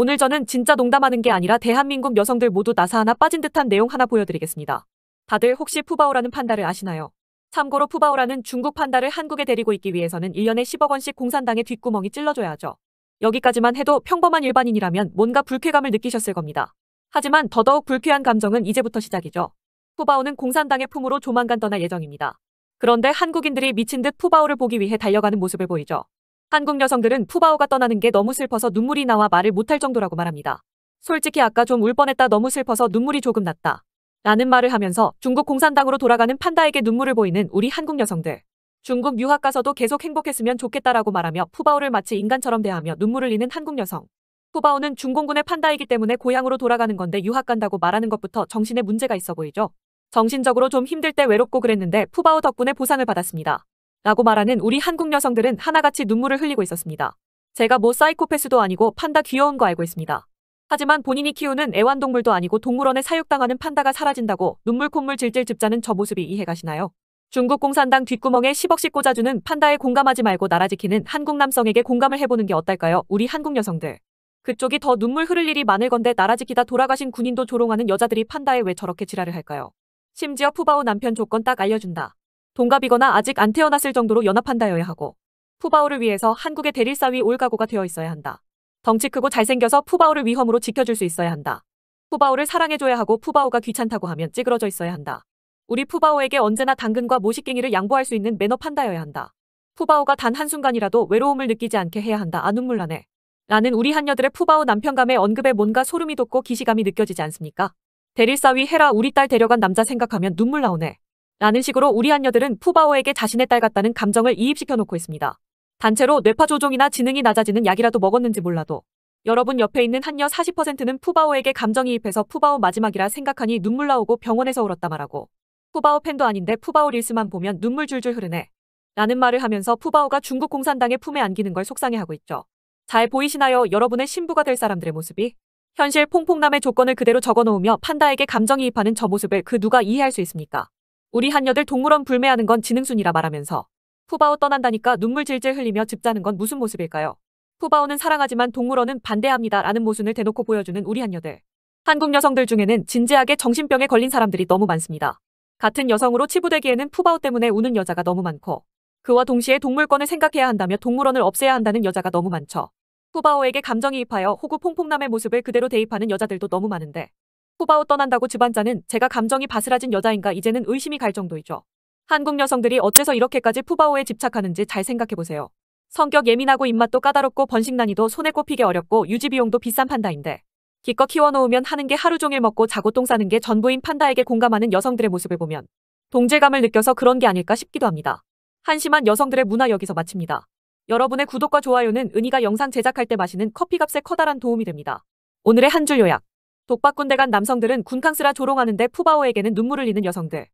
오늘 저는 진짜 농담하는 게 아니라 대한민국 여성들 모두 나사 하나 빠진 듯한 내용 하나 보여드리겠습니다. 다들 혹시 푸바오라는 판다를 아시나요? 참고로 푸바오라는 중국 판다를 한국에 데리고 있기 위해서는 1년에 10억 원씩 공산당의 뒷구멍이 찔러줘야 하죠. 여기까지만 해도 평범한 일반인이라면 뭔가 불쾌감을 느끼셨을 겁니다. 하지만 더더욱 불쾌한 감정은 이제부터 시작이죠. 푸바오는 공산당의 품으로 조만간 떠날 예정입니다. 그런데 한국인들이 미친 듯 푸바오를 보기 위해 달려가는 모습을 보이죠. 한국 여성들은 푸바오가 떠나는 게 너무 슬퍼서 눈물이 나와 말을 못 할 정도라고 말합니다. 솔직히 아까 좀 울 뻔했다 너무 슬퍼서 눈물이 조금 났다. 라는 말을 하면서 중국 공산당으로 돌아가는 판다에게 눈물을 보이는 우리 한국 여성들. 중국 유학 가서도 계속 행복했으면 좋겠다라고 말하며 푸바오를 마치 인간처럼 대하며 눈물을 잃는 한국 여성. 푸바오는 중공군의 판다이기 때문에 고향으로 돌아가는 건데 유학 간다고 말하는 것부터 정신에 문제가 있어 보이죠. 정신적으로 좀 힘들 때 외롭고 그랬는데 푸바오 덕분에 보상을 받았습니다. 라고 말하는 우리 한국 여성들은 하나같이 눈물을 흘리고 있었습니다. 제가 뭐 사이코패스도 아니고 판다 귀여운 거 알고 있습니다. 하지만 본인이 키우는 애완동물도 아니고 동물원에 사육당하는 판다가 사라진다고 눈물 콧물 질질 집자는저 모습이 이해가시나요? 중국 공산당 뒷구멍에 10억씩 꽂아주는 판다에 공감하지 말고 나라 지키는 한국 남성에게 공감을 해보는 게 어떨까요? 우리 한국 여성들. 그쪽이 더 눈물 흐를 일이 많을 건데 나라 지키다 돌아가신 군인도 조롱하는 여자들이 판다에 왜 저렇게 지랄을 할까요? 심지어 푸바오 남편 조건 딱 알려준다. 동갑이거나 아직 안 태어났을 정도로 연합한다여야 하고 푸바오를 위해서 한국의 대릴사위 올 각오가 되어 있어야 한다. 덩치 크고 잘생겨서 푸바오를 위험으로 지켜줄 수 있어야 한다. 푸바오를 사랑해줘야 하고 푸바오가 귀찮다고 하면 찌그러져 있어야 한다. 우리 푸바오에게 언제나 당근과 모시깽이를 양보할 수 있는 매너 판다여야 한다. 푸바오가 단 한순간이라도 외로움을 느끼지 않게 해야 한다. 아 눈물 나네. 라는 우리 한녀들의 푸바오 남편감의 언급에 뭔가 소름이 돋고 기시감이 느껴지지 않습니까? 대릴사위 해라 우리 딸 데려간 남자 생각하면 눈물 나오네. 라는 식으로 우리 한녀들은 푸바오에게 자신의 딸 같다는 감정을 이입시켜 놓고 있습니다. 단체로 뇌파 조종이나 지능이 낮아지는 약이라도 먹었는지 몰라도 여러분 옆에 있는 한녀 40%는 푸바오에게 감정이입해서 푸바오 마지막이라 생각하니 눈물 나오고 병원에서 울었다 말하고 푸바오 팬도 아닌데 푸바오 릴스만 보면 눈물 줄줄 흐르네 라는 말을 하면서 푸바오가 중국 공산당의 품에 안기는 걸 속상해하고 있죠. 잘 보이시나요? 여러분의 신부가 될 사람들의 모습이 현실 퐁퐁남의 조건을 그대로 적어놓으며 판다에게 감정이입하는 저 모습을 그 누가 이해할 수 있습니까? 우리 한여들 동물원 불매하는 건 지능순이라 말하면서 푸바오 떠난다니까 눈물 질질 흘리며 집 자는 건 무슨 모습일까요? 푸바오는 사랑하지만 동물원은 반대합니다 라는 모순을 대놓고 보여주는 우리 한여들. 한국 여성들 중에는 진지하게 정신병에 걸린 사람들이 너무 많습니다. 같은 여성으로 치부되기에는 푸바오 때문에 우는 여자가 너무 많고 그와 동시에 동물권을 생각해야 한다며 동물원을 없애야 한다는 여자가 너무 많죠. 푸바오에게 감정이입하여 호구 퐁퐁남의 모습을 그대로 대입하는 여자들도 너무 많은데 쿠바오 떠난다고 주반자는 제가 감정이 바스라진 여자인가 이제는 의심이 갈 정도이죠. 한국 여성들이 어째서 이렇게까지 푸바오에 집착하는지 잘 생각해보세요. 성격 예민하고 입맛도 까다롭고 번식 난이도 손에 꼽히게 어렵고 유지 비용도 비싼 판다인데 기껏 키워놓으면 하는 게 하루 종일 먹고 자고 똥 싸는 게 전부인 판다에게 공감하는 여성들의 모습을 보면 동질감을 느껴서 그런 게 아닐까 싶기도 합니다. 한심한 여성들의 문화 여기서 마칩니다. 여러분의 구독과 좋아요는 은희가 영상 제작할 때 마시는 커피값에 커다란 도움이 됩니다. 오늘의 한 줄 요약 독박군대 간 남성들은 군캉스라 조롱하는데 푸바오에게는 눈물을 잃는 여성들.